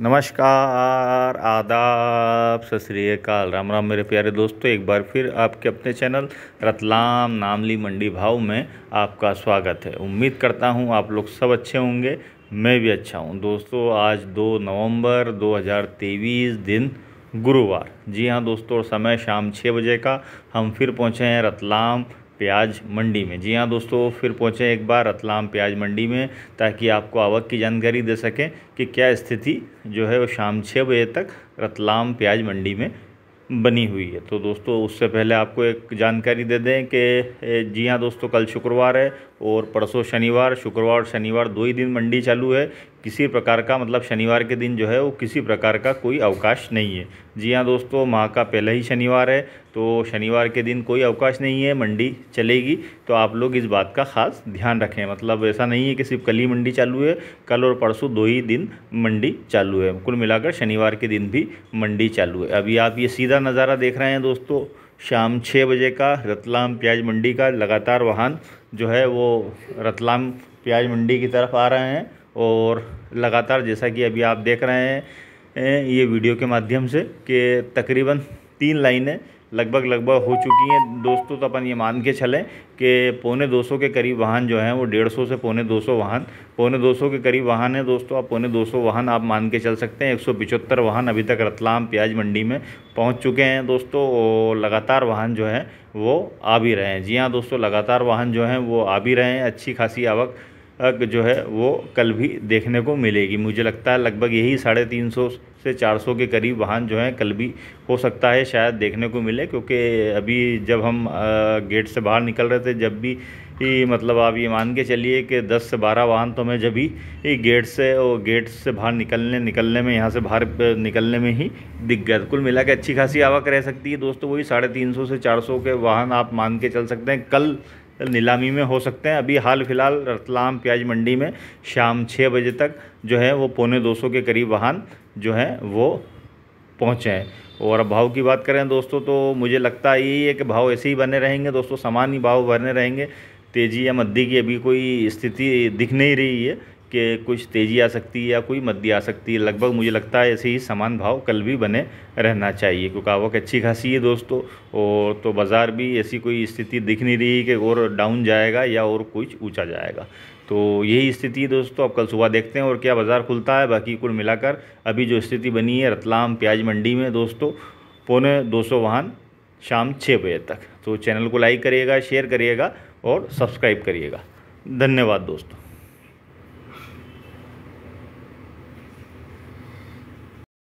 नमस्कार आदाब सत श्रीकाल राम राम मेरे प्यारे दोस्तों एक बार फिर आपके अपने चैनल रतलाम नामली मंडी भाव में आपका स्वागत है उम्मीद करता हूँ आप लोग सब अच्छे होंगे मैं भी अच्छा हूँ दोस्तों आज 2 नवंबर 2023 दिन गुरुवार जी हाँ दोस्तों समय शाम छः बजे का हम फिर पहुँचे हैं रतलाम प्याज मंडी में जी हाँ दोस्तों फिर पहुँचें एक बार रतलाम प्याज मंडी में ताकि आपको आवक की जानकारी दे सकें कि क्या स्थिति जो है वो शाम छः बजे तक रतलाम प्याज मंडी में बनी हुई है तो दोस्तों उससे पहले आपको एक जानकारी दे दें कि जी हाँ दोस्तों कल शुक्रवार है और परसों शनिवार शुक्रवार और शनिवार दो ही दिन मंडी चालू है किसी प्रकार का मतलब शनिवार के दिन जो है वो किसी प्रकार का कोई अवकाश नहीं है जी हाँ दोस्तों माह का पहला ही शनिवार है तो शनिवार के दिन कोई अवकाश नहीं है मंडी चलेगी तो आप लोग इस बात का ख़ास ध्यान रखें मतलब ऐसा नहीं है कि सिर्फ कल ही मंडी चालू है कल और परसों दो ही दिन मंडी चालू है कुल मिलाकर शनिवार के दिन भी मंडी चालू है अभी आप ये सीधा नज़ारा देख रहे हैं दोस्तों शाम छः बजे का रतलाम प्याज मंडी का लगातार वाहन जो है वो रतलाम प्याज मंडी की तरफ आ रहे हैं और लगातार जैसा कि अभी आप देख रहे हैं ये वीडियो के माध्यम से कि तकरीबन तीन लाइनें लगभग लगभग हो चुकी हैं दोस्तों तो अपन ये मान के चलें कि पौने 200 के करीब वाहन जो हैं वो डेढ़ सौ से पौने 200 वाहन पौने 200 के करीब वाहन है दोस्तों आप पौने 200 वाहन आप मान के चल सकते हैं एक वाहन अभी तक रतलाम प्याज मंडी में पहुंच चुके हैं दोस्तों और लगातार वाहन जो हैं वो आ भी रहे हैं जी हाँ दोस्तों लगातार वाहन जो हैं वो आ भी रहे हैं अच्छी खासी आवक जो है वो कल भी देखने को मिलेगी मुझे लगता है लगभग यही साढ़े तीन सौ से चार सौ के करीब वाहन जो हैं कल भी हो सकता है शायद देखने को मिले क्योंकि अभी जब हम गेट से बाहर निकल रहे थे जब भी मतलब आप ये मान के चलिए कि 10 से 12 वाहन तो हमें जब ही गेट से और गेट से बाहर निकलने निकलने में यहाँ से बाहर निकलने में ही दिख गया कुल मिला के अच्छी खासी आवक रह सकती है दोस्तों वही साढ़े तीन सौ से 400 के वाहन आप मान के चल सकते हैं कल नीलामी में हो सकते हैं अभी हाल फिलहाल रतलाम प्याज मंडी में शाम छः बजे तक जो है वो पौने दो सौ के करीब वाहन जो है वो पहुँचे हैं और भाव की बात करें दोस्तों तो मुझे लगता यही है कि भाव ऐसे ही बने रहेंगे दोस्तों समान ही भाव बने रहेंगे तेज़ी या मद्दी की अभी कोई स्थिति दिख नहीं रही है के कुछ तेज़ी आ सकती है या कोई मद्दी आ सकती है लगभग मुझे लगता है ऐसे ही समान भाव कल भी बने रहना चाहिए क्योंकि आवक अच्छी खासी है दोस्तों और तो बाज़ार भी ऐसी कोई स्थिति दिख नहीं रही कि और डाउन जाएगा या और कुछ ऊँचा जाएगा तो यही स्थिति है दोस्तों अब कल सुबह देखते हैं और क्या बाज़ार खुलता है बाकी कुल मिलाकर अभी जो स्थिति बनी है रतलाम प्याज मंडी में दोस्तों पौने दो सौ वाहन शाम छः बजे तक तो चैनल को लाइक करिएगा शेयर करिएगा और सब्सक्राइब करिएगा धन्यवाद दोस्तों